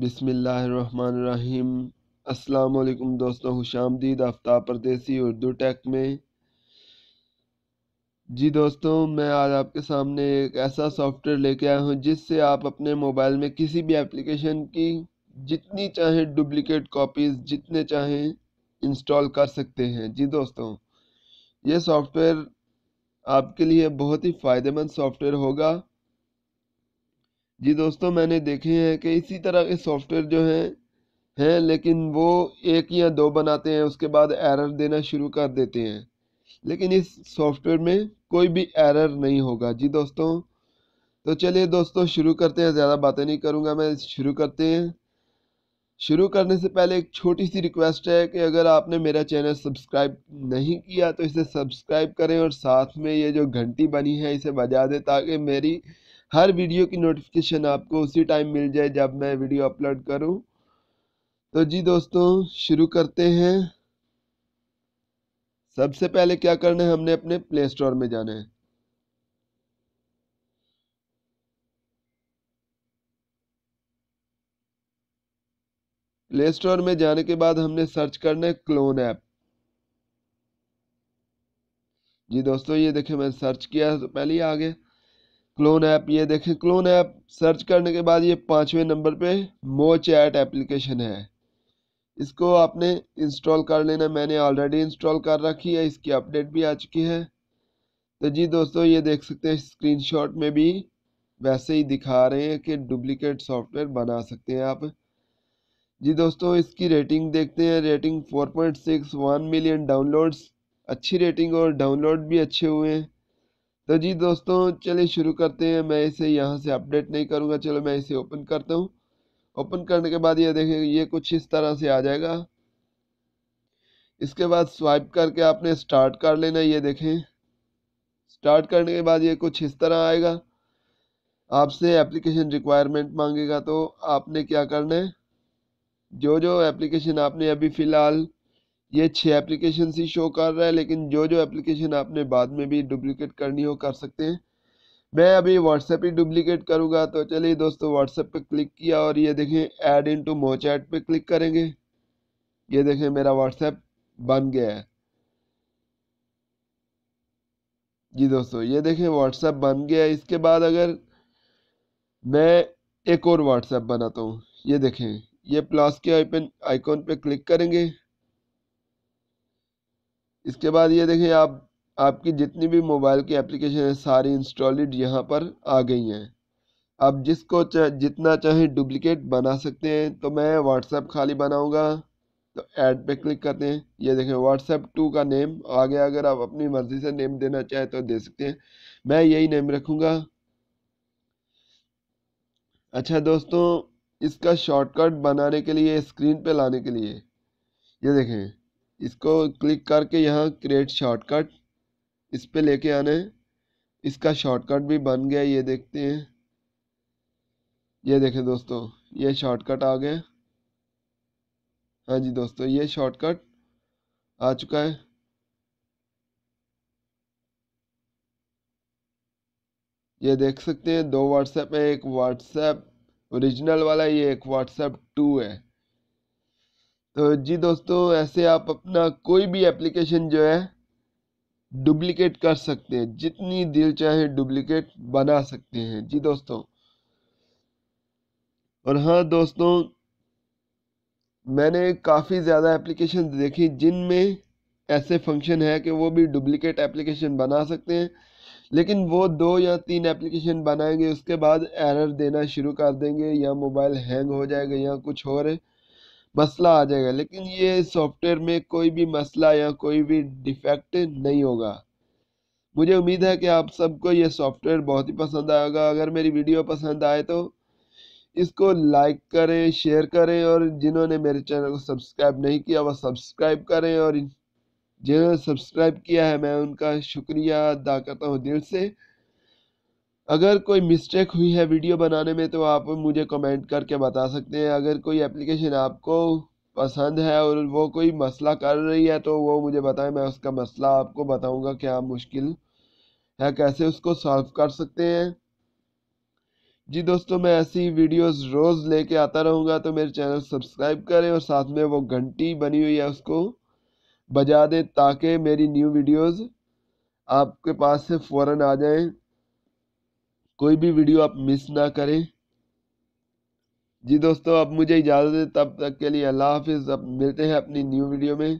बिसमीम् अस्सलाम दोस्तों हुशामदीद आफ्ताब परदेसी उर्दू टेक में जी दोस्तों मैं आज आपके सामने एक ऐसा सॉफ्टवेयर लेके आया हूँ जिससे आप अपने मोबाइल में किसी भी एप्लीकेशन की जितनी चाहें डुप्लिकेट कॉपीज़ जितने चाहें इंस्टॉल कर सकते हैं जी दोस्तों ये सॉफ्टवेयर आपके लिए बहुत ही फ़ायदेमंद सॉफ्टवेयर होगा जी दोस्तों मैंने देखे हैं कि इसी तरह के सॉफ्टवेयर जो हैं हैं लेकिन वो एक या दो बनाते हैं उसके बाद एरर देना शुरू कर देते हैं लेकिन इस सॉफ्टवेयर में कोई भी एरर नहीं होगा जी दोस्तों तो चलिए दोस्तों शुरू करते हैं ज़्यादा बातें नहीं करूँगा मैं शुरू करते हैं शुरू करने से पहले एक छोटी सी रिक्वेस्ट है कि अगर आपने मेरा चैनल सब्सक्राइब नहीं किया तो इसे सब्सक्राइब करें और साथ में ये जो घंटी बनी है इसे बजा दें ताकि मेरी हर वीडियो की नोटिफिकेशन आपको उसी टाइम मिल जाए जब मैं वीडियो अपलोड करूं तो जी दोस्तों शुरू करते हैं सबसे पहले क्या करना है हमने अपने प्ले स्टोर में जाना है प्ले स्टोर में जाने के बाद हमने सर्च करना है क्लोन ऐप जी दोस्तों ये देखिए मैंने सर्च किया तो पहले ही आ गया क्लोन ऐप ये देखें क्लोन ऐप सर्च करने के बाद ये पाँचवें नंबर पे मो चैट एप्लीकेशन है इसको आपने इंस्टॉल कर लेना मैंने ऑलरेडी इंस्टॉल कर रखी है इसकी अपडेट भी आ चुकी है तो जी दोस्तों ये देख सकते हैं स्क्रीनशॉट में भी वैसे ही दिखा रहे हैं कि डुप्लीकेट सॉफ्टवेयर बना सकते हैं आप जी दोस्तों इसकी रेटिंग देखते हैं रेटिंग 4.61 मिलियन डाउनलोड्स अच्छी रेटिंग और डाउनलोड भी अच्छे हुए हैं तो जी दोस्तों चलिए शुरू करते हैं मैं इसे यहाँ से अपडेट नहीं करूँगा चलो मैं इसे ओपन करता हूँ ओपन करने के बाद ये देखें ये कुछ इस तरह से आ जाएगा इसके बाद स्वाइप करके आपने स्टार्ट कर लेना ये देखें स्टार्ट करने के बाद ये कुछ इस तरह आएगा आपसे एप्लीकेशन रिक्वायरमेंट मांगेगा तो आपने क्या करना है जो जो एप्लीकेशन आपने अभी फ़िलहाल ये छः एप्लीकेशन ही शो कर रहा है लेकिन जो जो एप्लीकेशन आपने बाद में भी डुप्लीकेट करनी हो कर सकते हैं मैं अभी व्हाट्सएप ही डुप्लीकेट करूँगा तो चलिए दोस्तों व्हाट्सएप पे क्लिक किया और ये देखें ऐड इन टू मोचैट पर क्लिक करेंगे ये देखें मेरा व्हाट्सएप बन गया है जी दोस्तों ये देखें व्हाट्सएप बन गया है इसके बाद अगर मैं एक और व्हाट्सएप बनाता हूँ ये देखें ये प्लस के आइकन आइकॉन पे क्लिक करेंगे इसके बाद ये देखें आप आपकी जितनी भी मोबाइल की एप्लीकेशन है सारी इंस्टॉलिड यहाँ पर आ गई हैं आप जिसको चाह जितना चाहे डुप्लिकेट बना सकते हैं तो मैं व्हाट्सएप खाली बनाऊँगा तो ऐड पे क्लिक करते हैं ये देखें व्हाट्सएप टू का नेम आ गया अगर आप अपनी मर्ज़ी से नेम देना चाहें तो दे सकते हैं मैं यही नेम रखूँगा अच्छा दोस्तों इसका शॉर्टकट बनाने के लिए स्क्रीन पे लाने के लिए ये देखें इसको क्लिक करके यहाँ क्रिएट शॉर्टकट इस पर लेके है इसका शॉर्टकट भी बन गया ये देखते हैं ये देखें दोस्तों ये शॉर्टकट आ गया हाँ जी दोस्तों ये शॉर्टकट आ चुका है ये देख सकते हैं दो व्हाट्सएप है एक व्हाट्सएप ओरिजिनल वाला ये एक व्हाट्सएप टू है तो जी दोस्तों ऐसे आप अपना कोई भी एप्लीकेशन जो है डुप्लीकेट कर सकते हैं जितनी दिल चाहे डुप्लीकेट बना सकते हैं जी दोस्तों और हाँ दोस्तों मैंने काफ़ी ज़्यादा एप्लीकेशन देखी जिनमें ऐसे फंक्शन है कि वो भी डुप्लीकेट एप्लीकेशन बना सकते हैं लेकिन वो दो या तीन एप्लीकेशन बनाएंगे उसके बाद एरर देना शुरू कर देंगे या मोबाइल हैंग हो जाएगा या कुछ और है मसला आ जाएगा लेकिन हम्म। ये सॉफ्टवेयर में कोई भी मसला या कोई भी डिफेक्ट नहीं होगा मुझे उम्मीद है कि आप सबको ये सॉफ्टवेयर बहुत ही पसंद आएगा अगर मेरी वीडियो पसंद आए तो इसको लाइक करें शेयर करें और जिन्होंने मेरे चैनल को सब्सक्राइब नहीं किया वह सब्सक्राइब करें और जिन्होंने सब्सक्राइब किया है मैं उनका शुक्रिया अदा करता हूँ दिल से अगर कोई मिस्टेक हुई है वीडियो बनाने में तो आप मुझे कमेंट करके बता सकते हैं अगर कोई एप्लीकेशन आपको पसंद है और वो कोई मसला कर रही है तो वो मुझे बताएं मैं उसका मसला आपको बताऊंगा क्या मुश्किल है कैसे उसको सॉल्व कर सकते हैं जी दोस्तों मैं ऐसी वीडियोस रोज़ लेके आता रहूँगा तो मेरे चैनल सब्सक्राइब करें और साथ में वो घंटी बनी हुई है उसको बजा दें ताकि मेरी न्यू वीडियोज़ आपके पास से फ़ौर आ जाएँ कोई भी वीडियो आप मिस ना करें जी दोस्तों अब मुझे इजाज़त है तब तक के लिए अल्लाह हाफिज़ अब मिलते हैं अपनी न्यू वीडियो में